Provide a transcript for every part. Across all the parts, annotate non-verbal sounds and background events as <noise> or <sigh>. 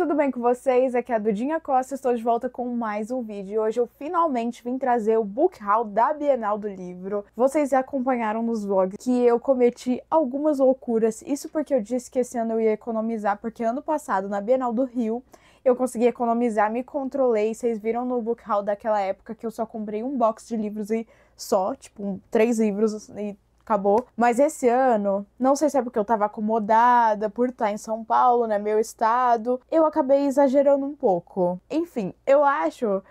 tudo bem com vocês? Aqui é a Dudinha Costa, estou de volta com mais um vídeo. hoje eu finalmente vim trazer o book haul da Bienal do Livro. Vocês acompanharam nos vlogs que eu cometi algumas loucuras. Isso porque eu disse que esse ano eu ia economizar, porque ano passado, na Bienal do Rio, eu consegui economizar, me controlei. Vocês viram no book haul daquela época que eu só comprei um box de livros e só, tipo, três livros e acabou. Mas esse ano, não sei se é porque eu tava acomodada por estar em São Paulo, né, meu estado, eu acabei exagerando um pouco. Enfim, eu acho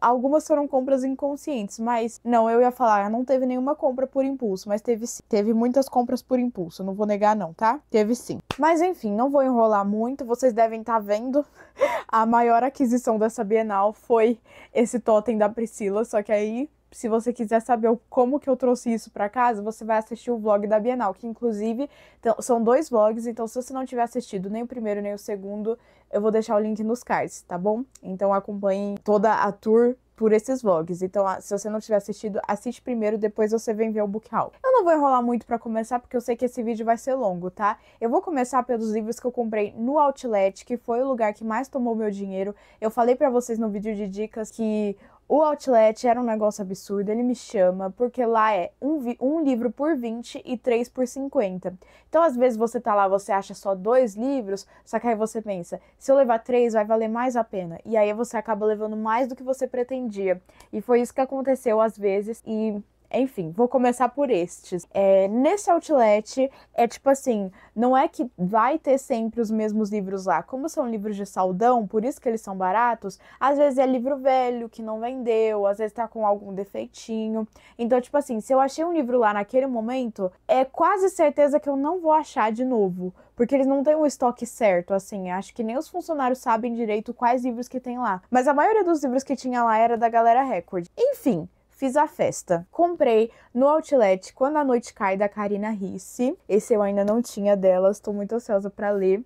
Algumas foram compras inconscientes, mas não, eu ia falar, não teve nenhuma compra por impulso, mas teve sim. Teve muitas compras por impulso, não vou negar não, tá? Teve sim. Mas enfim, não vou enrolar muito, vocês devem estar tá vendo. <laughs> A maior aquisição dessa Bienal foi esse totem da Priscila, só que aí se você quiser saber como que eu trouxe isso para casa, você vai assistir o vlog da Bienal, que inclusive então, são dois vlogs, então se você não tiver assistido nem o primeiro nem o segundo, eu vou deixar o link nos cards, tá bom? Então acompanhem toda a tour por esses vlogs. Então, se você não tiver assistido, assiste primeiro, depois você vem ver o book haul. Eu não vou enrolar muito para começar, porque eu sei que esse vídeo vai ser longo, tá? Eu vou começar pelos livros que eu comprei no Outlet, que foi o lugar que mais tomou meu dinheiro. Eu falei para vocês no vídeo de dicas que o Outlet era um negócio absurdo, ele me chama, porque lá é um, um, livro por 20 e três por 50. Então, às vezes, você tá lá, você acha só dois livros, só que aí você pensa, se eu levar três, vai valer mais a pena. E aí você acaba levando mais do que você pretendia. E foi isso que aconteceu às vezes, e enfim, vou começar por estes. É, outlet, é tipo assim, não é que vai ter sempre os mesmos livros lá. Como são livros de saldão, por isso que eles são baratos, às vezes é livro velho que não vendeu, às vezes tá com algum defeitinho. Então, tipo assim, se eu achei um livro lá naquele momento, é quase certeza que eu não vou achar de novo porque eles não têm um estoque certo, assim. Acho que nem os funcionários sabem direito quais livros que tem lá. Mas a maioria dos livros que tinha lá era da galera Record. Enfim, Fiz a festa. Comprei no Outlet Quando a Noite Cai, da Karina Risse. Esse eu ainda não tinha dela, estou muito ansiosa para ler.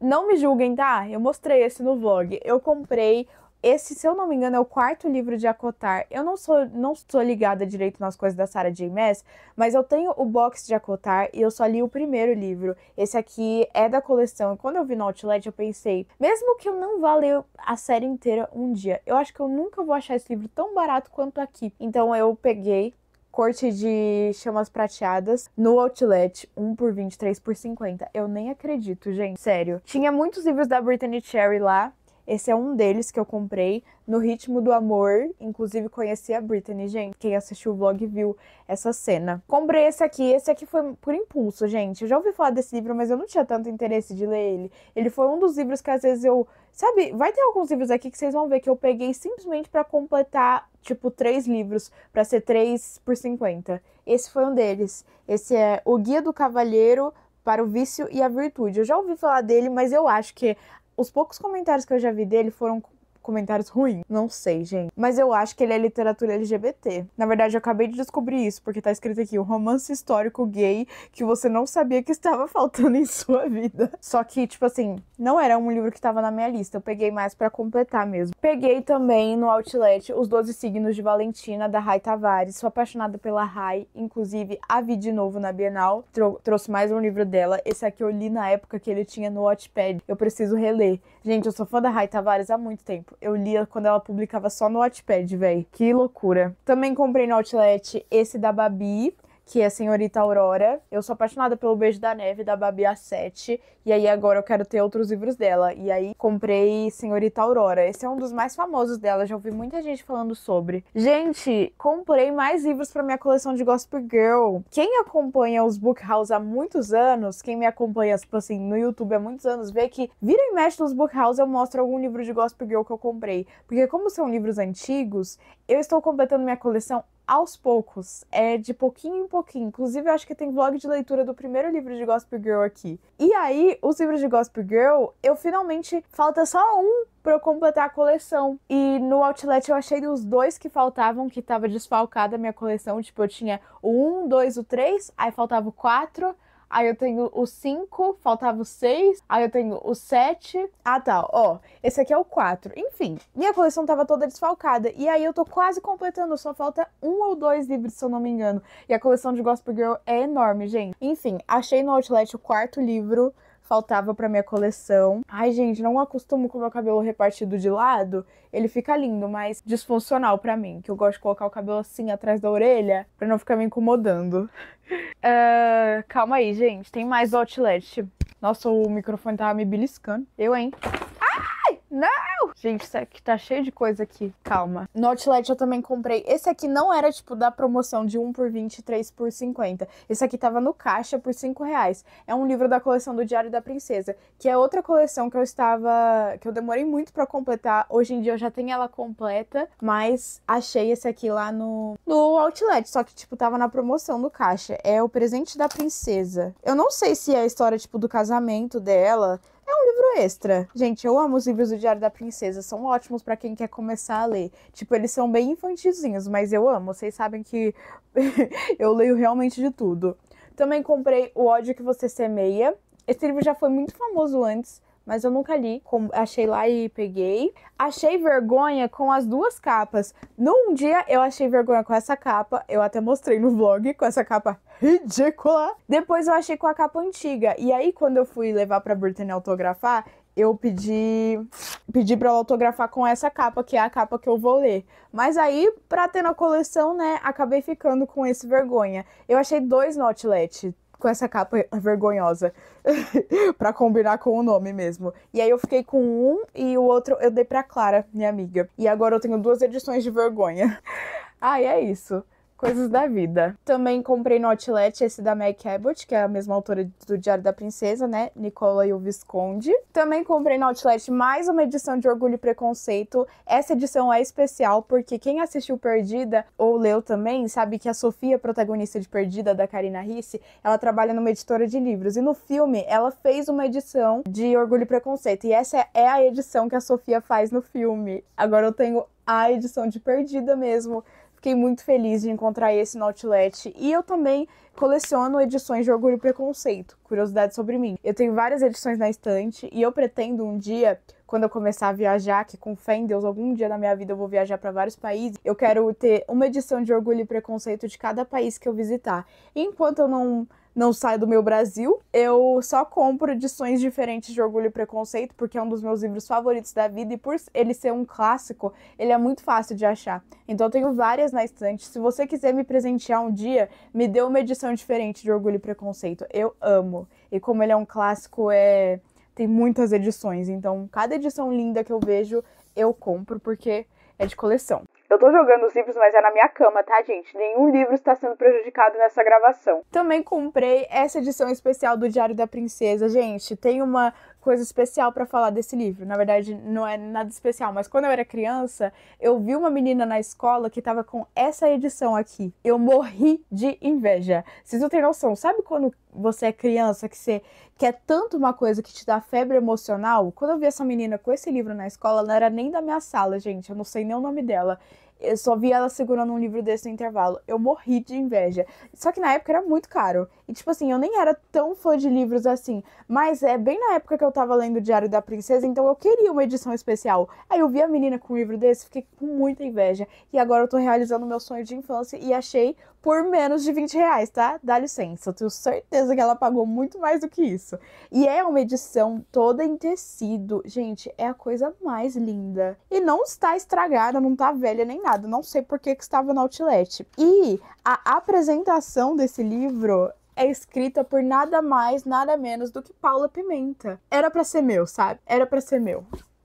Não me julguem, tá? Eu mostrei esse no vlog. Eu comprei esse, se eu não me engano, é o quarto livro de Acotar. Eu não sou, não sou ligada direito nas coisas da Sarah J. Maas, mas eu tenho o box de Acotar e eu só li o primeiro livro. Esse aqui é da coleção. Quando eu vi no Outlet, eu pensei, mesmo que eu não vá ler a série inteira um dia, eu acho que eu nunca vou achar esse livro tão barato quanto aqui. Então eu peguei, corte de chamas prateadas no Outlet, 1 por 23 por 50. Eu nem acredito, gente. Sério. Tinha muitos livros da Brittany Cherry lá. Esse é um deles que eu comprei no Ritmo do Amor. Inclusive conheci a Britney, gente. Quem assistiu o vlog viu essa cena. Comprei esse aqui. Esse aqui foi por impulso, gente. Eu já ouvi falar desse livro, mas eu não tinha tanto interesse de ler ele. Ele foi um dos livros que às vezes eu. Sabe, vai ter alguns livros aqui que vocês vão ver que eu peguei simplesmente para completar, tipo, três livros, para ser três por cinquenta. Esse foi um deles. Esse é O Guia do Cavalheiro para o Vício e a Virtude. Eu já ouvi falar dele, mas eu acho que os poucos comentários que eu já vi dele foram comentários ruins. Não sei, gente. Mas eu acho que ele é literatura LGBT. Na verdade, eu acabei de descobrir isso, porque tá escrito aqui: o um romance histórico gay que você não sabia que estava <laughs> faltando em sua vida. Só que, tipo assim, não era um livro que tava na minha lista. Eu peguei mais para completar mesmo. Peguei também no Outlet Os Doze Signos de Valentina, da Rai Tavares. Sou apaixonada pela Rai. Inclusive, a vi de novo na Bienal. Trou trouxe mais um livro dela. Esse aqui eu li na época que ele tinha no Watchpad. Eu preciso reler. Gente, eu sou fã da Rai Tavares há muito tempo tempo. Eu lia quando ela publicava só no Wattpad, velho. Que loucura. Também comprei no Outlet esse da Babi, que é Senhorita Aurora. Eu sou apaixonada pelo Beijo da Neve, da Babi A7. E aí agora eu quero ter outros livros dela. E aí comprei Senhorita Aurora. Esse é um dos mais famosos dela, já ouvi muita gente falando sobre. Gente, comprei mais livros para minha coleção de Gospel Girl. Quem acompanha os Book House há muitos anos, quem me acompanha, tipo assim, no YouTube há muitos anos, vê que vira e mexe nos Book House eu mostro algum livro de Gospel Girl que eu comprei. Porque como são livros antigos, eu estou completando minha coleção aos poucos, é de pouquinho em pouquinho. Inclusive, eu acho que tem vlog de leitura do primeiro livro de Gospel Girl aqui. E aí, os livros de Gospel Girl, eu finalmente falta só um para eu completar a coleção. E no Outlet eu achei os dois que faltavam, que tava desfalcada a minha coleção. Tipo, eu tinha o um dois o três aí faltava o quatro aí eu tenho o 5, faltava o 6, aí eu tenho o 7. Ah, tá, ó, esse aqui é o 4. Enfim, minha coleção tava toda desfalcada. E aí eu tô quase completando, só falta um ou dois livros, se eu não me engano. E a coleção de Gospel Girl é enorme, gente. Enfim, achei no Outlet o quarto livro faltava para minha coleção. Ai, gente, não acostumo com o meu cabelo repartido de lado. Ele fica lindo, mas disfuncional para mim, que eu gosto de colocar o cabelo assim atrás da orelha para não ficar me incomodando. Uh, <laughs> calma aí, gente, tem mais outlet. Nossa, o microfone tava me beliscando. Eu, hein? Não! Gente, isso aqui tá cheio de coisa aqui. Calma. No Outlet eu também comprei. Esse aqui não era, tipo, da promoção de 1 por 20, 3 por 50. Esse aqui tava no caixa por 5 reais. É um livro da coleção do Diário da Princesa, que é outra coleção que eu estava... que eu demorei muito para completar. Hoje em dia eu já tenho ela completa, mas achei esse aqui lá no... no Outlet. Só que, tipo, tava na promoção no caixa. É o Presente da Princesa. Eu não sei se é a história, tipo, do casamento dela é um livro extra. Gente, eu amo os livros do Diário da Princesa, são ótimos para quem quer começar a ler. Tipo, eles são bem infantizinhos, mas eu amo. Vocês sabem que <laughs> eu leio realmente de tudo. Também comprei O Ódio que Você Semeia. Esse livro já foi muito famoso antes, mas eu nunca li. achei lá e peguei. Achei vergonha com as duas capas. Num dia eu achei vergonha com essa capa, eu até mostrei no vlog com essa capa ridícula. Depois eu achei com a capa antiga. E aí quando eu fui levar para Britney autografar, eu pedi pedi para ela autografar com essa capa, que é a capa que eu vou ler. Mas aí, pra ter na coleção, né, acabei ficando com esse vergonha. Eu achei dois Notlets com essa capa vergonhosa. <laughs> para combinar com o nome mesmo. E aí eu fiquei com um e o outro eu dei pra Clara, minha amiga. E agora eu tenho duas edições de vergonha. Ah, <laughs> é isso coisas da vida. Também comprei no Outlet esse da Mac Abbott, que é a mesma autora do Diário da Princesa, né? Nicola e o Visconde. Também comprei no Outlet mais uma edição de Orgulho e Preconceito. Essa edição é especial porque quem assistiu Perdida ou leu também sabe que a Sofia, protagonista de Perdida, da Karina Risse, ela trabalha numa editora de livros. E no filme, ela fez uma edição de Orgulho e Preconceito. E essa é a edição que a Sofia faz no filme. Agora eu tenho a edição de Perdida mesmo Fiquei muito feliz de encontrar esse no Outlet. E eu também coleciono edições de Orgulho e Preconceito, curiosidade sobre mim. Eu tenho várias edições na estante e eu pretendo um dia, quando eu começar a viajar, que com fé em Deus, algum dia na minha vida eu vou viajar para vários países, eu quero ter uma edição de Orgulho e Preconceito de cada país que eu visitar. E enquanto eu não não sai do meu Brasil. Eu só compro edições diferentes de Orgulho e Preconceito, porque é um dos meus livros favoritos da vida e por ele ser um clássico, ele é muito fácil de achar. Então eu tenho várias na estante. Se você quiser me presentear um dia, me dê uma edição diferente de Orgulho e Preconceito. Eu amo. E como ele é um clássico, é tem muitas edições, então cada edição linda que eu vejo, eu compro porque é de coleção. Eu tô jogando os livros, mas é na minha cama, tá, gente? Nenhum livro está sendo prejudicado nessa gravação. Também comprei essa edição especial do Diário da Princesa, gente. Tem uma coisa especial para falar desse livro. Na verdade, não é nada especial, mas quando eu era criança, eu vi uma menina na escola que tava com essa edição aqui. Eu morri de inveja. Vocês não têm noção, sabe quando você é criança que você quer tanto uma coisa que te dá febre emocional? Quando eu vi essa menina com esse livro na escola, não era nem da minha sala, gente, eu não sei nem o nome dela. Eu só vi ela segurando um livro desse no intervalo. Eu morri de inveja. Só que na época era muito caro. E, tipo assim, eu nem era tão fã de livros assim. Mas é bem na época que eu tava lendo o Diário da Princesa, então eu queria uma edição especial. Aí eu vi a menina com um livro desse, fiquei com muita inveja. E agora eu tô realizando meu sonho de infância e achei por menos de 20 reais, tá? Dá licença, eu tenho certeza que ela pagou muito mais do que isso. E é uma edição toda em tecido. Gente, é a coisa mais linda. E não está estragada, não tá velha nem nada. Não sei por que, que estava no outlet. E a apresentação desse livro é escrita por nada mais, nada menos do que Paula Pimenta. Era para ser meu, sabe? Era para ser meu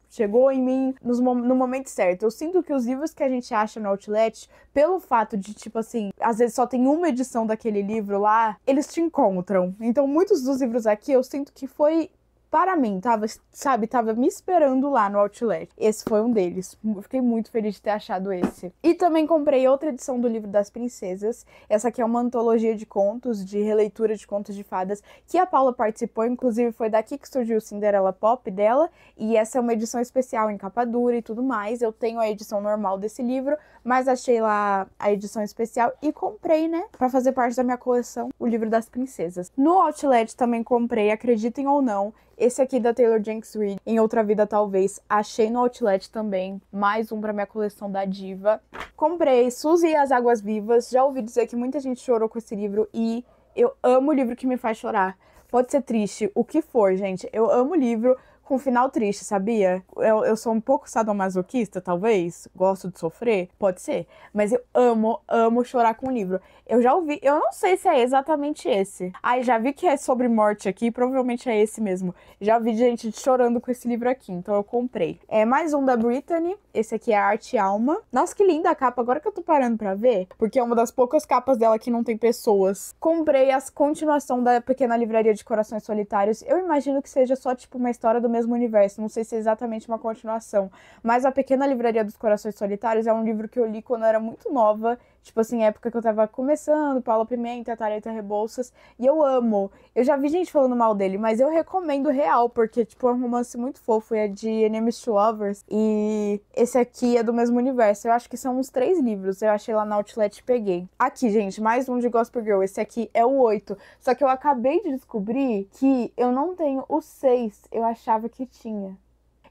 chegou em mim nos, no momento certo. Eu sinto que os livros que a gente acha no Outlet, pelo fato de, tipo assim, às vezes só tem uma edição daquele livro lá, eles te encontram. Então, muitos dos livros aqui eu sinto que foi para mim, tava, sabe, tava me esperando lá no Outlet. Esse foi um deles. fiquei muito feliz de ter achado esse. E também comprei outra edição do livro das princesas. Essa aqui é uma antologia de contos, de releitura de contos de fadas, que a Paula participou, inclusive foi daqui que surgiu o Cinderela Pop dela, e essa é uma edição especial em capa dura e tudo mais. Eu tenho a edição normal desse livro, mas achei lá a edição especial e comprei, né, para fazer parte da minha coleção, o livro das princesas. No Outlet também comprei, acreditem ou não, esse aqui da Taylor Jenks Reid, em outra vida talvez, achei no Outlet também, mais um para minha coleção da Diva. Comprei Suzy e as Águas Vivas, já ouvi dizer que muita gente chorou com esse livro e eu amo o livro que me faz chorar. Pode ser triste, o que for, gente. Eu amo o livro, com um final triste, sabia? Eu, eu sou um pouco sadomasoquista, talvez. Gosto de sofrer, pode ser. Mas eu amo, amo chorar com um livro. Eu já ouvi, eu não sei se é exatamente esse. Ai, já vi que é sobre morte aqui, provavelmente é esse mesmo. Já vi gente chorando com esse livro aqui, então eu comprei. É mais um da Brittany. Esse aqui é Arte e Alma. Nossa, que linda a capa, agora que eu tô parando pra ver. Porque é uma das poucas capas dela que não tem pessoas. Comprei as continuação da Pequena Livraria de Corações Solitários. Eu imagino que seja só, tipo, uma história do mesmo universo. Não sei se é exatamente uma continuação. Mas A Pequena Livraria dos Corações Solitários é um livro que eu li quando eu era muito nova Tipo assim, época que eu tava começando, Paula Pimenta, Tareta Rebouças, e eu amo. Eu já vi gente falando mal dele, mas eu recomendo real, porque, tipo, é um romance muito fofo, e é de Enemies to Lovers, e esse aqui é do mesmo universo. Eu acho que são uns três livros, eu achei lá na Outlet e peguei. Aqui, gente, mais um de Gospel Girl, esse aqui é o oito. Só que eu acabei de descobrir que eu não tenho o seis, eu achava que tinha.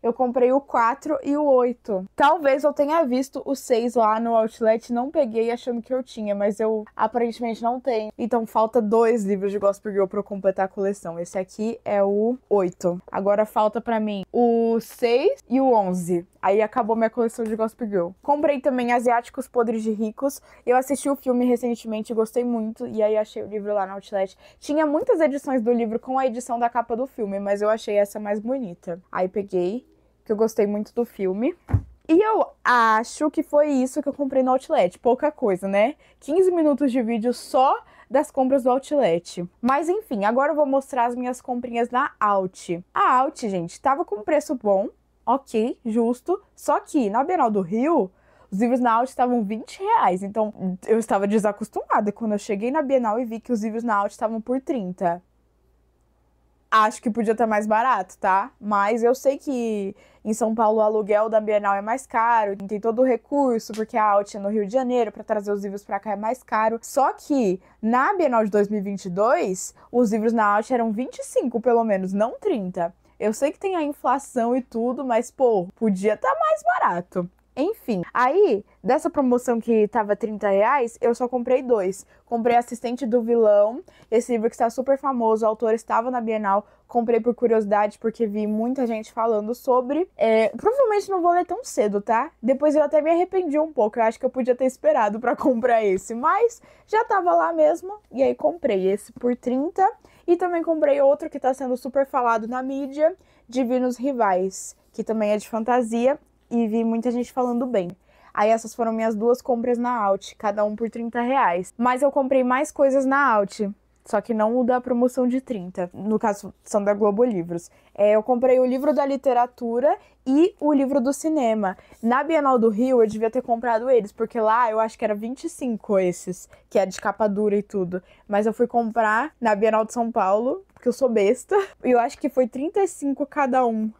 Eu comprei o 4 e o 8. Talvez eu tenha visto o 6 lá no Outlet, não peguei achando que eu tinha, mas eu aparentemente não tenho. Então falta dois livros de Gospel Girl pra eu completar a coleção. Esse aqui é o 8. Agora falta para mim o 6 e o 11. Aí acabou minha coleção de Gospel Girl. Comprei também Asiáticos Podres de Ricos. Eu assisti o filme recentemente, gostei muito. E aí achei o livro lá no Outlet. Tinha muitas edições do livro com a edição da capa do filme, mas eu achei essa mais bonita. Aí peguei que eu gostei muito do filme. E eu acho que foi isso que eu comprei no Outlet. Pouca coisa, né? 15 minutos de vídeo só das compras do Outlet. Mas enfim, agora eu vou mostrar as minhas comprinhas na Out. A Out, gente, tava com preço bom, ok, justo. Só que na Bienal do Rio, os livros na Out estavam 20 reais. Então eu estava desacostumada quando eu cheguei na Bienal e vi que os livros na Out estavam por 30 acho que podia estar mais barato, tá? Mas eu sei que em São Paulo o aluguel da Bienal é mais caro, tem todo o recurso, porque a Alt é no Rio de Janeiro, para trazer os livros para cá é mais caro. Só que na Bienal de 2022, os livros na Alt eram 25 pelo menos, não 30. Eu sei que tem a inflação e tudo, mas pô, podia estar tá mais barato. Enfim, aí dessa promoção que tava 30 reais, eu só comprei dois. Comprei Assistente do Vilão, esse livro que está super famoso, o autor estava na Bienal. Comprei por curiosidade, porque vi muita gente falando sobre. É, provavelmente não vou ler tão cedo, tá? Depois eu até me arrependi um pouco, eu acho que eu podia ter esperado para <laughs> comprar esse. Mas já tava lá mesmo, e aí comprei esse por 30. E também comprei outro que tá sendo super falado na mídia, Divinos Rivais, que também é de fantasia e vi muita gente falando bem. Aí essas foram minhas duas compras na alt, cada um por 30 reais. Mas eu comprei mais coisas na alt, só que não o da promoção de 30. No caso, são da Globo Livros. É, eu comprei o livro da literatura e o livro do cinema. Na Bienal do Rio, eu devia ter comprado eles, porque lá eu acho que era 25 esses, que é de capa dura e tudo. Mas eu fui comprar na Bienal de São Paulo, porque eu sou besta. <laughs> E eu acho que foi 35 cada um.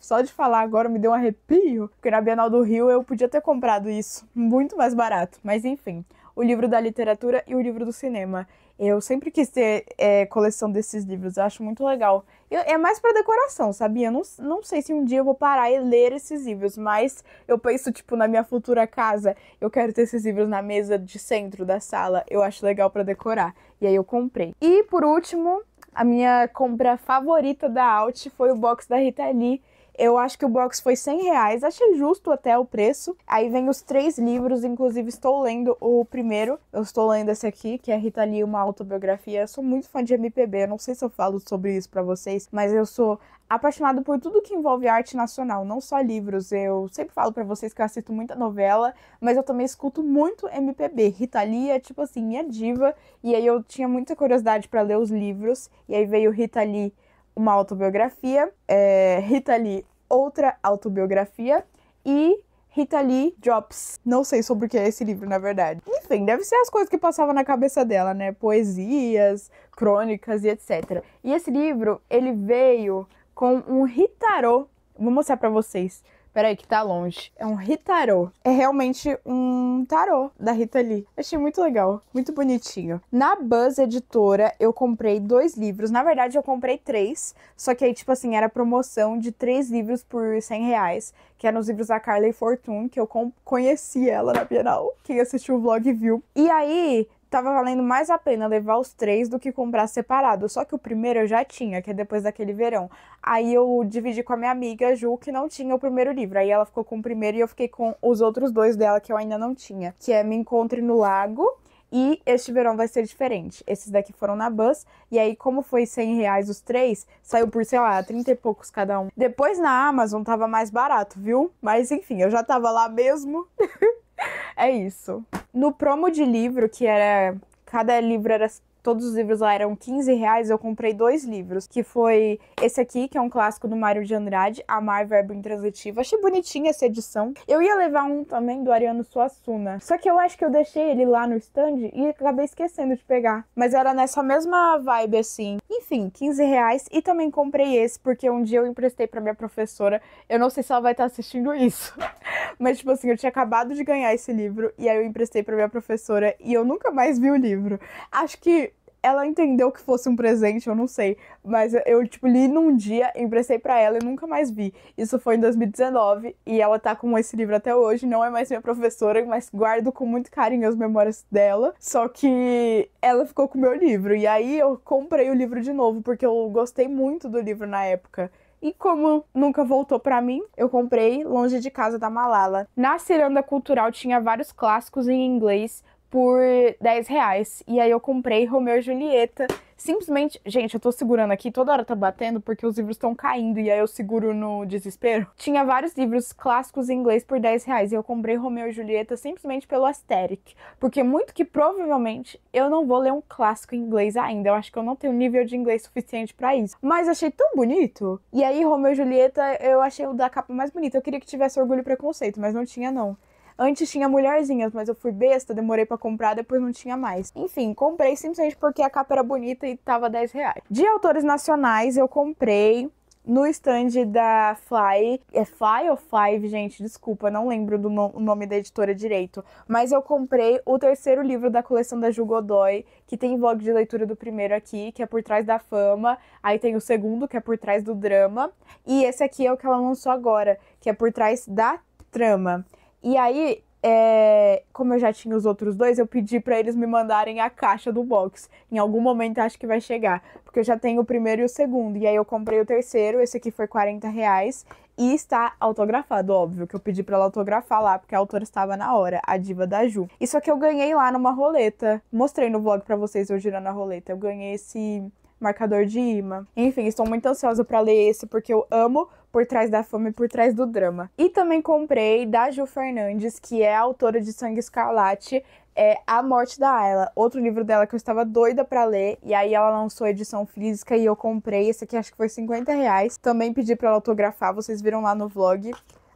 Só de falar agora me deu um arrepio, porque na Bienal do Rio eu podia ter comprado isso, muito mais barato. Mas enfim, o livro da literatura e o livro do cinema. Eu sempre quis ter é, coleção desses livros, eu acho muito legal. Eu, é mais para decoração, sabia? não, não sei se um dia eu vou parar e ler esses livros, mas eu penso, tipo, na minha futura casa, eu quero ter esses livros na mesa de centro da sala, eu acho legal para decorar. E aí eu comprei. E por último, a minha compra favorita da Alt foi o box da Rita Lee eu acho que o box foi 100 reais, achei justo até o preço. Aí vem os três livros, inclusive estou lendo o primeiro. Eu estou lendo esse aqui, que é Rita Lee, uma autobiografia. Eu sou muito fã de MPB, eu não sei se eu falo sobre isso para vocês, mas eu sou apaixonado por tudo que envolve arte nacional, não só livros. Eu sempre falo para vocês que eu assisto muita novela, mas eu também escuto muito MPB. Rita Lee é tipo assim, minha diva, e aí eu tinha muita curiosidade para ler os livros, e aí veio Rita Lee uma autobiografia, é, Rita Lee, outra autobiografia e Rita Lee Drops. Não sei sobre o que é esse livro, na verdade. Enfim, deve ser as coisas que passavam na cabeça dela, né? Poesias, crônicas e etc. E esse livro, ele veio com um ritarô. Vou mostrar para vocês. Peraí, que tá longe. É um Ritarô. É realmente um tarô da Rita Lee. Achei muito legal, muito bonitinho. Na Buzz Editora, eu comprei dois livros. Na verdade, eu comprei três. Só que aí, tipo assim, era promoção de três livros por 100 reais, que eram os livros da Carly Fortune, que eu conheci ela na Bienal. Quem assistiu o vlog viu. E aí, tava valendo mais a pena levar os três do que comprar separado. Só que o primeiro eu já tinha, que é depois daquele verão. Aí eu dividi com a minha amiga Ju, que não tinha o primeiro livro. Aí ela ficou com o primeiro e eu fiquei com os outros dois dela que eu ainda não tinha, que é Me Encontre no Lago. E este verão vai ser diferente. Esses daqui foram na Bus. E aí, como foi 100 reais os três, saiu por, sei lá, 30 e poucos cada um. Depois na Amazon tava mais barato, viu? Mas enfim, eu já tava lá mesmo. <laughs> é isso. No promo de livro, que era. Cada livro era todos os livros lá eram 15 reais, eu comprei dois livros, que foi esse aqui, que é um clássico do Mário de Andrade, Amar Verbo Intransitivo. Achei bonitinha essa edição. Eu ia levar um também do Ariano Suassuna, só que eu acho que eu deixei ele lá no stand e acabei esquecendo de pegar. Mas era nessa mesma vibe, assim. Enfim, 15 reais. E também comprei esse, porque um dia eu emprestei pra minha professora. Eu não sei se ela vai estar tá assistindo isso. <laughs> Mas, tipo assim, eu tinha acabado de ganhar esse livro, e aí eu emprestei pra minha professora, e eu nunca mais vi o livro. Acho que ela entendeu que fosse um presente, eu não sei. Mas eu, tipo, li num dia, emprestei para ela e nunca mais vi. Isso foi em 2019 e ela tá com esse livro até hoje. Não é mais minha professora, mas guardo com muito carinho as memórias dela. Só que ela ficou com o meu livro. E aí eu comprei o livro de novo, porque eu gostei muito do livro na época. E como nunca voltou para mim, eu comprei longe de casa da Malala. Na ciranda cultural tinha vários clássicos em inglês, por 10 reais. E aí eu comprei Romeu e Julieta. Simplesmente, gente, eu tô segurando aqui, toda hora tá batendo porque os livros estão caindo e aí eu seguro no desespero. Tinha vários livros clássicos em inglês por 10 reais e eu comprei Romeu e Julieta simplesmente pelo Asterix. Porque muito que provavelmente eu não vou ler um clássico em inglês ainda. Eu acho que eu não tenho nível de inglês suficiente para isso. Mas achei tão bonito. E aí, Romeu e Julieta, eu achei o da capa mais bonita. Eu queria que tivesse orgulho e preconceito, mas não tinha, não. Antes tinha mulherzinhas, mas eu fui besta, demorei para comprar, depois não tinha mais. Enfim, comprei simplesmente porque a capa era bonita e tava 10 reais. De autores nacionais, eu comprei no stand da Fly. É Fly ou Five, gente? Desculpa, não lembro do no nome da editora direito. Mas eu comprei o terceiro livro da coleção da Ju Godoy, que tem vlog de leitura do primeiro aqui, que é Por Trás da Fama. Aí tem o segundo, que é Por Trás do Drama. E esse aqui é o que ela lançou agora, que é Por Trás da Trama. E aí, é, como eu já tinha os outros dois, eu pedi para eles me mandarem a caixa do box. Em algum momento acho que vai chegar, porque eu já tenho o primeiro e o segundo. E aí eu comprei o terceiro, esse aqui foi 40 reais e está autografado, óbvio, que eu pedi para ela autografar lá, porque a autora estava na hora, a diva da Ju. Isso aqui eu ganhei lá numa roleta. Mostrei no vlog para vocês eu girando a roleta. Eu ganhei esse Marcador de Imã. Enfim, estou muito ansiosa para ler esse porque eu amo Por Trás da fome e Por Trás do Drama. E também comprei da Ju Fernandes, que é autora de Sangue Escarlate, é A Morte da ela. outro livro dela que eu estava doida para ler, e aí ela lançou a edição física e eu comprei, esse aqui acho que foi 50 reais. Também pedi para ela autografar, vocês viram lá no vlog.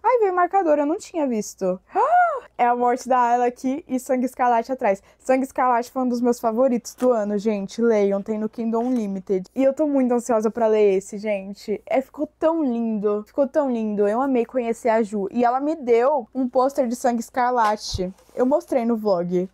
Ai, veio marcador, eu não tinha visto. <gasps> É a morte da Ayla aqui e Sangue Escarlate atrás. Sangue Escarlate foi um dos meus favoritos do ano, gente. Leiam, tem no Kindle Unlimited. E eu tô muito ansiosa para ler esse, gente. É, ficou tão lindo. Ficou tão lindo. Eu amei conhecer a Ju. E ela me deu um pôster de Sangue Escarlate. Eu mostrei no vlog.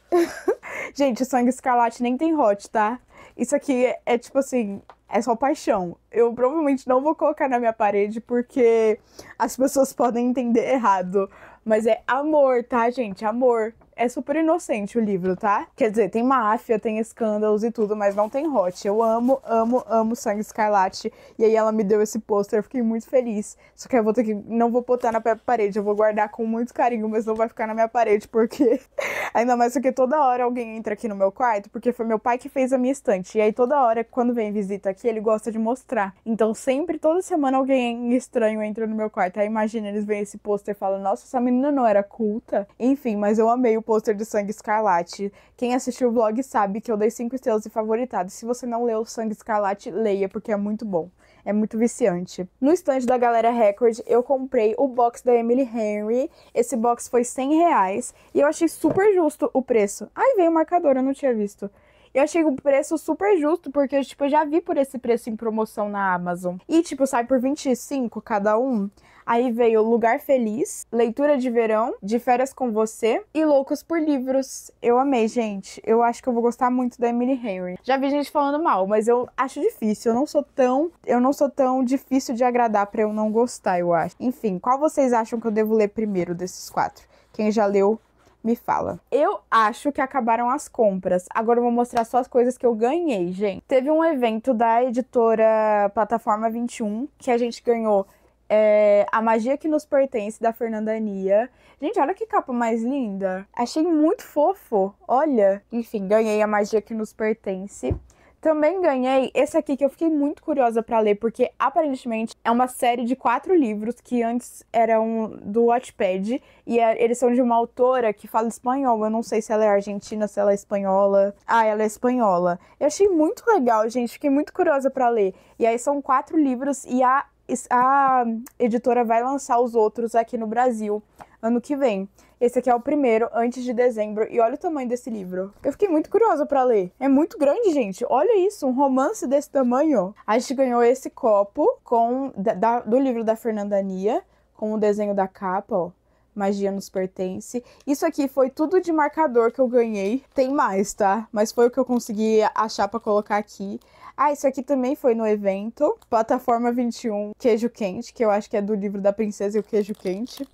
<laughs> gente, Sangue Escarlate nem tem hot, tá? Isso aqui é, é tipo assim, é só paixão. Eu provavelmente não vou colocar na minha parede porque as pessoas podem entender errado. Mas é amor, tá, gente? Amor é super inocente o livro, tá? Quer dizer, tem máfia, tem escândalos e tudo, mas não tem hot. Eu amo, amo, amo Sangue Escarlate. E aí ela me deu esse pôster, eu fiquei muito feliz. Só que eu vou ter que. Não vou botar na parede, eu vou guardar com muito carinho, mas não vai ficar na minha parede, porque. <laughs> Ainda mais porque toda hora alguém entra aqui no meu quarto, porque foi meu pai que fez a minha estante. E aí toda hora, quando vem visita aqui, ele gosta de mostrar. Então sempre, toda semana, alguém estranho entra no meu quarto. Aí imagina, eles veem esse pôster e falam: Nossa, essa menina não era culta. Enfim, mas eu amei o pôster de Sangue Escarlate. Quem assistiu o vlog sabe que eu dei 5 estrelas e favoritado. Se você não leu Sangue Escarlate, leia, porque é muito bom. É muito viciante. No estande da Galera Record, eu comprei o box da Emily Henry. Esse box foi 100 reais e eu achei super justo o preço. Ai, veio o marcador, eu não tinha visto. Eu achei o preço super justo, porque tipo, eu já vi por esse preço em promoção na Amazon. E, tipo, sai por 25 cada um. Aí veio Lugar Feliz, Leitura de Verão, De Férias com Você e Loucos por Livros. Eu amei, gente. Eu acho que eu vou gostar muito da Emily Henry. Já vi gente falando mal, mas eu acho difícil. Eu não sou tão, eu não sou tão difícil de agradar para eu não gostar, eu acho. Enfim, qual vocês acham que eu devo ler primeiro desses quatro? Quem já leu me fala. Eu acho que acabaram as compras. Agora eu vou mostrar só as coisas que eu ganhei, gente. Teve um evento da editora Plataforma 21 que a gente ganhou é A Magia que Nos Pertence, da Fernanda Nia. Gente, olha que capa mais linda. Achei muito fofo. Olha. Enfim, ganhei A Magia que Nos Pertence. Também ganhei esse aqui que eu fiquei muito curiosa para ler, porque aparentemente é uma série de quatro livros que antes eram do Wattpad e é, eles são de uma autora que fala espanhol. Eu não sei se ela é argentina, se ela é espanhola. Ah, ela é espanhola. Eu achei muito legal, gente. Fiquei muito curiosa para ler. E aí são quatro livros e a a editora vai lançar os outros aqui no Brasil ano que vem. Esse aqui é o primeiro, antes de dezembro, e olha o tamanho desse livro. Eu fiquei muito curiosa para ler. É muito grande, gente. Olha isso, um romance desse tamanho. A gente ganhou esse copo com da, do livro da Fernanda Nia, com o desenho da capa, ó. Magia nos pertence. Isso aqui foi tudo de marcador que eu ganhei. Tem mais, tá? Mas foi o que eu consegui achar para colocar aqui. Ah, isso aqui também foi no evento. Plataforma 21, queijo quente, que eu acho que é do livro da princesa e o queijo quente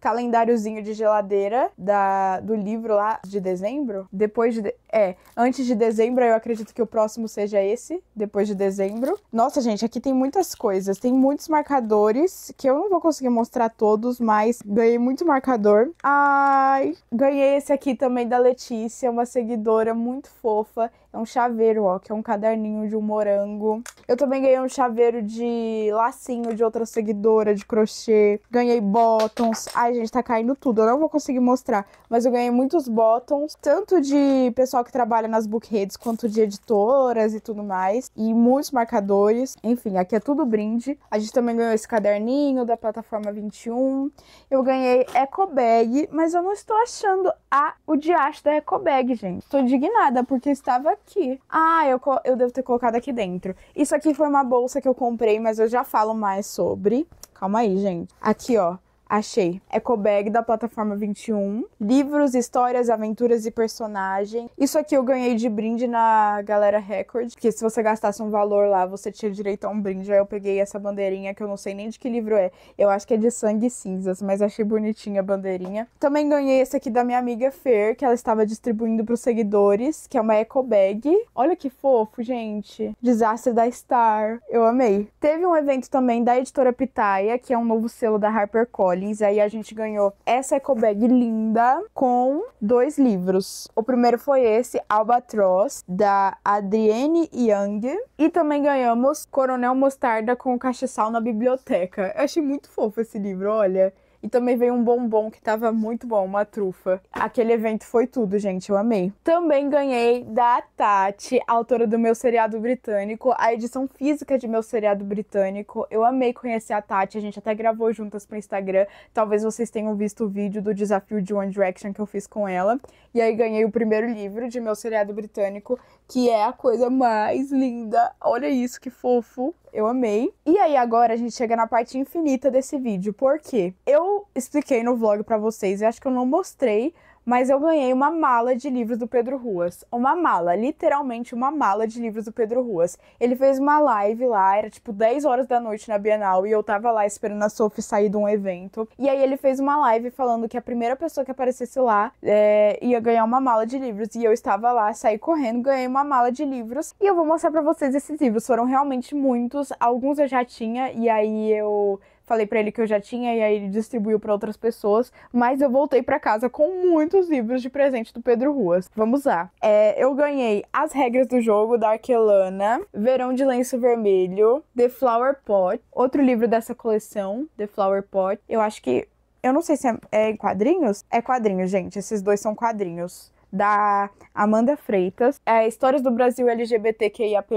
calendáriozinho de geladeira da, do livro lá de dezembro. Depois de, é, antes de dezembro, eu acredito que o próximo seja esse, depois de dezembro. Nossa, gente, aqui tem muitas coisas. Tem muitos marcadores, que eu não vou conseguir mostrar todos, mas ganhei muito marcador. Ai, ganhei esse aqui também da Letícia, uma seguidora muito fofa. É um chaveiro, ó, que é um caderninho de um morango. Eu também ganhei um chaveiro de lacinho de outra seguidora, de crochê. Ganhei bottoms. Ai, gente, tá caindo tudo. Eu não vou conseguir mostrar, mas eu ganhei muitos bottoms, tanto de pessoal pessoal que trabalha nas bookheads quanto de editoras e tudo mais. E muitos marcadores. Enfim, aqui é tudo brinde. A gente também ganhou esse caderninho da plataforma 21. Eu ganhei Eco Bag, mas eu não estou achando a o diacho da Eco Bag, gente. Estou indignada porque estava aqui. Ah, eu, eu devo ter colocado aqui dentro. Isso aqui foi uma bolsa que eu comprei, mas eu já falo mais sobre. Calma aí, gente. Aqui, ó. Achei. Ecobag da plataforma 21. Livros, histórias, aventuras e personagem. Isso aqui eu ganhei de brinde na Galera Record. Porque se você gastasse um valor lá, você tinha direito a um brinde. Aí eu peguei essa bandeirinha que eu não sei nem de que livro é. Eu acho que é de Sangue e Cinzas, mas achei bonitinha a bandeirinha. Também ganhei esse aqui da minha amiga Fer, que ela estava distribuindo para os seguidores, que é uma Ecobag. Olha que fofo, gente. Desastre da Star. Eu amei. Teve um evento também da editora Pitaia, que é um novo selo da HarperCollins Collins. Aí a gente ganhou essa ecobag linda com dois livros. O primeiro foi esse, Albatross, da Adrienne Young. E também ganhamos Coronel Mostarda com o Cachaçal na Biblioteca. Eu achei muito fofo esse livro, olha. E também veio um bombom que tava muito bom, uma trufa. Aquele evento foi tudo, gente, eu amei. Também ganhei da Tati, autora do meu seriado britânico, a edição física de meu seriado britânico. Eu amei conhecer a Tati, a gente até gravou juntas pro Instagram. Talvez vocês tenham visto o vídeo do desafio de One Direction que eu fiz com ela. E aí ganhei o primeiro livro de meu seriado britânico, que é a coisa mais linda. Olha isso, que fofo eu amei. E aí agora a gente chega na parte infinita desse vídeo, Por quê? eu expliquei no vlog para vocês, e acho que eu não mostrei mas eu ganhei uma mala de livros do Pedro Ruas. Uma mala, literalmente uma mala de livros do Pedro Ruas. Ele fez uma live lá, era tipo 10 horas da noite na Bienal e eu tava lá esperando a Sophie sair de um evento. E aí ele fez uma live falando que a primeira pessoa que aparecesse lá é, ia ganhar uma mala de livros. E eu estava lá, saí correndo, ganhei uma mala de livros. E eu vou mostrar para vocês esses livros. Foram realmente muitos, alguns eu já tinha, e aí eu falei para ele que eu já tinha e aí ele distribuiu para outras pessoas, mas eu voltei para casa com muitos livros de presente do Pedro Ruas. Vamos lá. É, eu ganhei As Regras do Jogo da Arquelana, Verão de Lenço Vermelho, The Flower Pot, outro livro dessa coleção, The Flower Pot. Eu acho que eu não sei se é, é em quadrinhos. É quadrinho gente. Esses dois são quadrinhos da Amanda Freitas. É Histórias do Brasil LGBTQIAP+.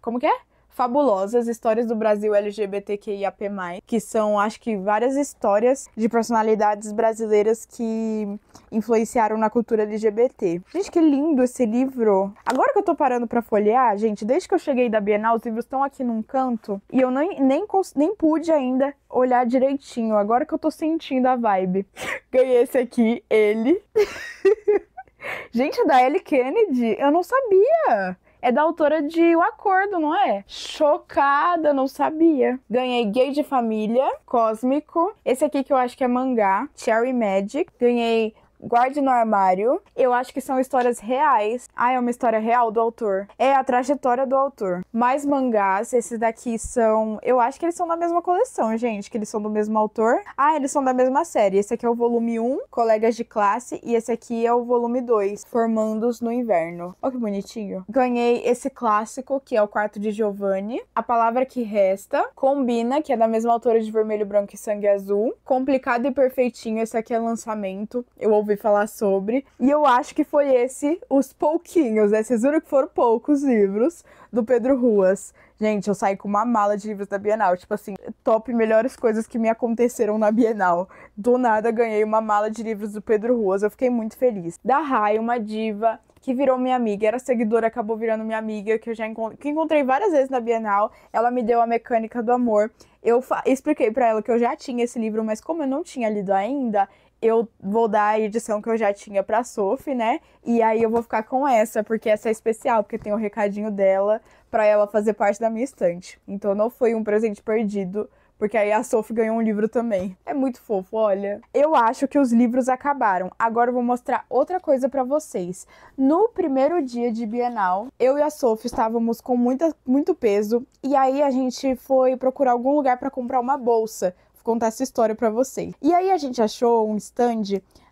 Como que é? fabulosas, histórias do Brasil LGBTQIAP+, que são, acho que, várias histórias de personalidades brasileiras que influenciaram na cultura LGBT. Gente, que lindo esse livro! Agora que eu tô parando para folhear, gente, desde que eu cheguei da Bienal, os livros estão aqui num canto e eu nem, nem, nem pude ainda olhar direitinho. Agora que eu tô sentindo a vibe. <laughs> Ganhei esse aqui, ele. <laughs> gente, é da Ellie Kennedy, eu não sabia! é da autora de O Acordo, não é? Chocada, não sabia. Ganhei Gay de Família, Cósmico, esse aqui que eu acho que é mangá, Cherry Magic. Ganhei guarde no armário. Eu acho que são histórias reais. Ah, é uma história real do autor. É a trajetória do autor. Mais mangás, esses daqui são. Eu acho que eles são da mesma coleção, gente, que eles são do mesmo autor. Ah, eles são da mesma série. Esse aqui é o volume 1, Colegas de Classe, e esse aqui é o volume 2, Formandos no Inverno. Olha que bonitinho. Ganhei esse clássico, que é o quarto de Giovanni. A palavra que resta. Combina, que é da mesma autora de Vermelho, Branco e Sangue Azul. Complicado e Perfeitinho, esse aqui é lançamento. Eu ouvi falar sobre. E eu acho que foi esse, os pouquinhos, né? Vocês viram que foram poucos livros do Pedro Ruas. Gente, eu saí com uma mala de livros da Bienal. Tipo assim, top melhores coisas que me aconteceram na Bienal. Do nada ganhei uma mala de livros do Pedro Ruas. Eu fiquei muito feliz. Da Rai, uma diva que virou minha amiga, era seguidora, acabou virando minha amiga, que eu já encont que encontrei várias vezes na Bienal. Ela me deu a mecânica do amor. Eu expliquei para ela que eu já tinha esse livro, mas como eu não tinha lido ainda, eu vou dar a edição que eu já tinha pra Sophie, né? E aí eu vou ficar com essa, porque essa é especial, porque tem o um recadinho dela para ela fazer parte da minha estante. Então não foi um presente perdido, porque aí a Sophie ganhou um livro também. É muito fofo, olha. Eu acho que os livros acabaram. Agora eu vou mostrar outra coisa para vocês. No primeiro dia de Bienal, eu e a Sophie estávamos com muita, muito peso e aí a gente foi procurar algum lugar para comprar uma bolsa contar essa história para vocês. E aí a gente achou um stand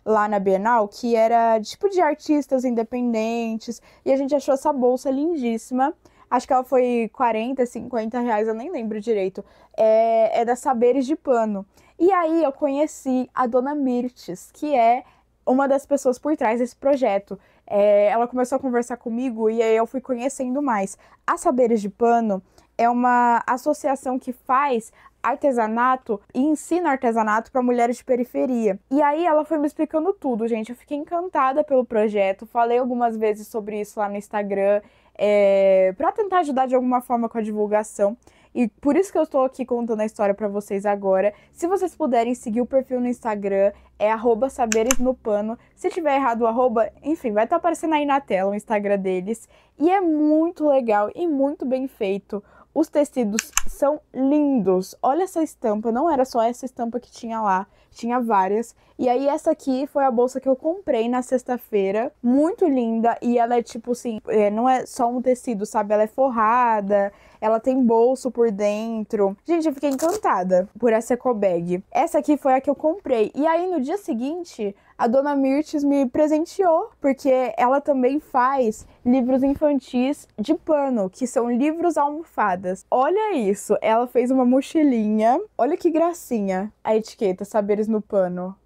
lá na Bienal que era tipo de artistas independentes e a gente achou essa bolsa lindíssima. Acho que ela foi 40, 50 reais, eu nem lembro direito. É, é da Saberes de Pano. E aí eu conheci a dona Mirtes, que é uma das pessoas por trás desse projeto. É, ela começou a conversar comigo e aí eu fui conhecendo mais. A Saberes de Pano é uma associação que faz artesanato e ensina artesanato para mulheres de periferia. E aí ela foi me explicando tudo, gente. Eu fiquei encantada pelo projeto, falei algumas vezes sobre isso lá no Instagram, é, para tentar ajudar de alguma forma com a divulgação. E por isso que eu estou aqui contando a história para vocês agora. Se vocês puderem seguir o perfil no Instagram, é arroba saberes no pano. Se tiver errado o arroba, enfim, vai estar tá aparecendo aí na tela o Instagram deles. E é muito legal e muito bem feito os tecidos são lindos. Olha essa estampa, não era só essa estampa que tinha lá, tinha várias. E aí, essa aqui foi a bolsa que eu comprei na sexta-feira. Muito linda. E ela é tipo assim: é, não é só um tecido, sabe? Ela é forrada, ela tem bolso por dentro. Gente, eu fiquei encantada por essa ecobag. Essa aqui foi a que eu comprei. E aí, no dia seguinte, a dona Mirtes me presenteou, porque ela também faz livros infantis de pano, que são livros almofadas. Olha isso, ela fez uma mochilinha. Olha que gracinha a etiqueta Saberes no Pano.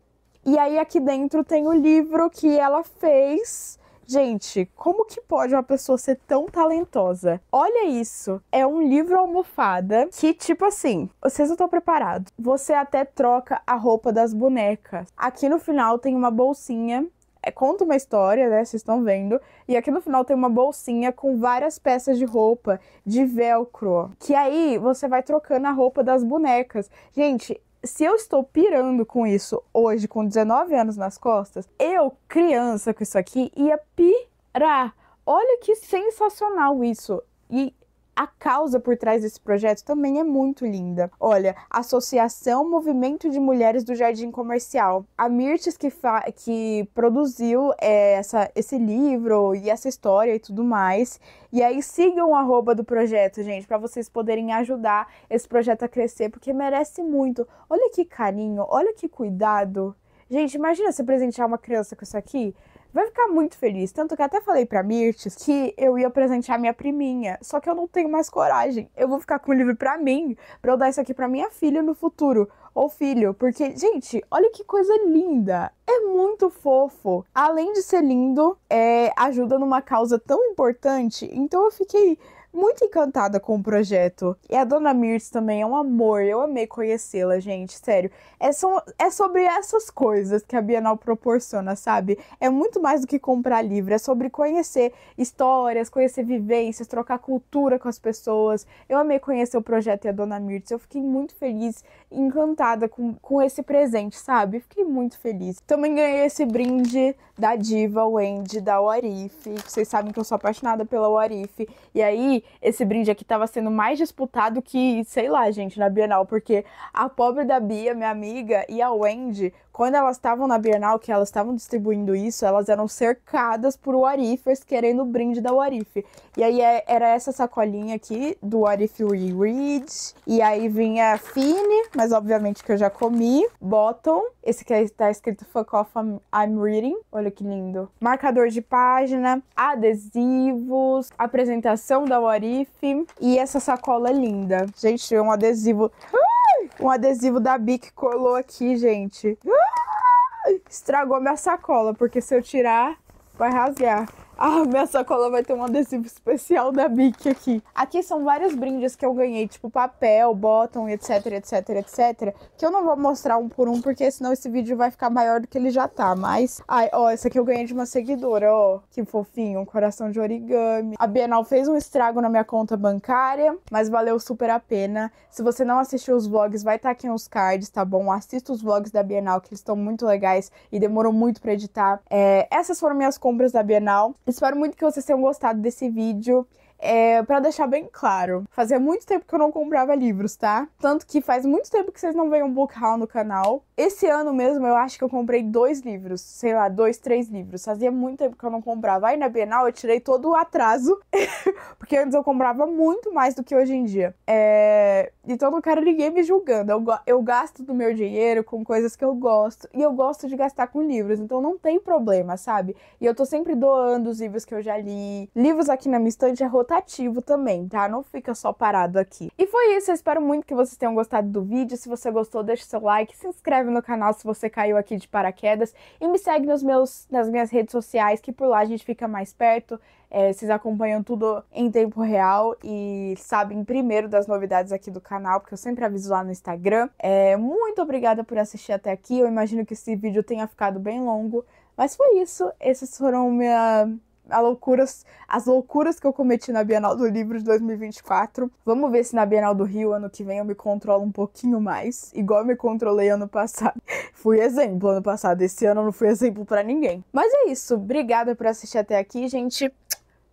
E aí aqui dentro tem o livro que ela fez. Gente, como que pode uma pessoa ser tão talentosa? Olha isso. É um livro almofada que, tipo assim, vocês não estão preparados. Você até troca a roupa das bonecas. Aqui no final tem uma bolsinha. É, conta uma história, né? Vocês estão vendo. E aqui no final tem uma bolsinha com várias peças de roupa de velcro. Que aí você vai trocando a roupa das bonecas. Gente, se eu estou pirando com isso hoje, com 19 anos nas costas, eu, criança com isso aqui, ia pirar. Olha que sensacional isso. E a causa por trás desse projeto também é muito linda. Olha, Associação Movimento de Mulheres do Jardim Comercial. A Mirtes que, que produziu é, essa, esse livro e essa história e tudo mais. E aí sigam o arroba do projeto, gente, para vocês poderem ajudar esse projeto a crescer, porque merece muito. Olha que carinho, olha que cuidado. Gente, imagina se presentear uma criança com isso aqui vai ficar muito feliz. Tanto que até falei pra Mirtes que eu ia presentear minha priminha, só que eu não tenho mais coragem. Eu vou ficar com o livro pra mim, pra eu dar isso aqui pra minha filha no futuro ou filho, porque, gente, olha que coisa linda! É muito fofo. Além de ser lindo, é, ajuda numa causa tão importante. Então eu fiquei muito encantada com o projeto. E a dona Mirtz também é um amor, eu amei conhecê-la, gente, sério. É, são, é sobre essas coisas que a Bienal proporciona, sabe? É muito mais do que comprar livro, é sobre conhecer histórias, conhecer vivências, trocar cultura com as pessoas. Eu amei conhecer o projeto e a dona Mirtz, eu fiquei muito feliz, encantada com, com esse presente, sabe? Fiquei muito feliz. Também ganhei esse brinde da diva Wendy, da Warif, vocês sabem que eu sou apaixonada pela Warif. E aí, esse brinde aqui estava sendo mais disputado que, sei lá, gente, na Bienal, porque a pobre da Bia, minha amiga, e a Wendy quando elas estavam na Bienal, que elas estavam distribuindo isso, elas eram cercadas por Warifers querendo o brinde da Warif. E aí é, era essa sacolinha aqui do Warif Reread. E aí vinha Fine, mas obviamente que eu já comi. Bottom, esse que está é, escrito Fuck Off I'm Reading. Olha que lindo. Marcador de página, adesivos, apresentação da Warif. E essa sacola é linda. Gente, é um adesivo. Ah! Um adesivo da Bic colou aqui, gente. Ah! Estragou minha sacola, porque se eu tirar, vai rasgar. Ah, minha sacola vai ter um adesivo especial da Bic aqui. Aqui são vários brindes que eu ganhei, tipo papel, bottom, etc, etc, etc. Que eu não vou mostrar um por um, porque senão esse vídeo vai ficar maior do que ele já tá. Mas, ai, ó, essa aqui eu ganhei de uma seguidora, ó. Que fofinho, um coração de origami. A Bienal fez um estrago na minha conta bancária, mas valeu super a pena. Se você não assistiu os vlogs, vai estar tá aqui nos cards, tá bom? Assista os vlogs da Bienal, que eles estão muito legais e demorou muito pra editar. É, essas foram minhas compras da Bienal. Espero muito que vocês tenham gostado desse vídeo é, para deixar bem claro, fazia muito tempo que eu não comprava livros, tá? Tanto que faz muito tempo que vocês não veem um book haul no canal. Esse ano mesmo eu acho que eu comprei dois livros, sei lá, dois, três livros. Fazia muito tempo que eu não comprava. Aí na Bienal eu tirei todo o atraso, <laughs> porque antes eu comprava muito mais do que hoje em dia. É... Então não quero ninguém me julgando. Eu, eu gasto do meu dinheiro com coisas que eu gosto, e eu gosto de gastar com livros, então não tem problema, sabe? E eu tô sempre doando os livros que eu já li. Livros aqui na minha estante é rota facultativo também, tá? Não fica só parado aqui. E foi isso, eu espero muito que vocês tenham gostado do vídeo. Se você gostou, deixa seu like, se inscreve no canal se você caiu aqui de paraquedas e me segue nos meus, nas minhas redes sociais, que por lá a gente fica mais perto. É, vocês acompanham tudo em tempo real e sabem primeiro das novidades aqui do canal, porque eu sempre aviso lá no Instagram. É, muito obrigada por assistir até aqui. Eu imagino que esse vídeo tenha ficado bem longo. Mas foi isso. Esses foram minha a loucuras, as loucuras que eu cometi na Bienal do Livro de 2024. Vamos ver se na Bienal do Rio, ano que vem, eu me controlo um pouquinho mais, igual eu me controlei ano passado. <laughs> fui exemplo ano passado, esse ano eu não fui exemplo para ninguém. Mas é isso, obrigada por assistir até aqui, gente.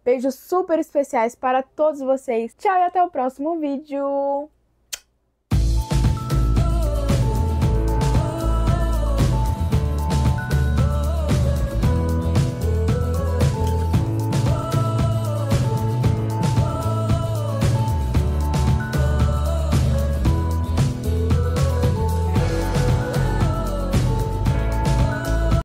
Beijos super especiais para todos vocês. Tchau e até o próximo vídeo.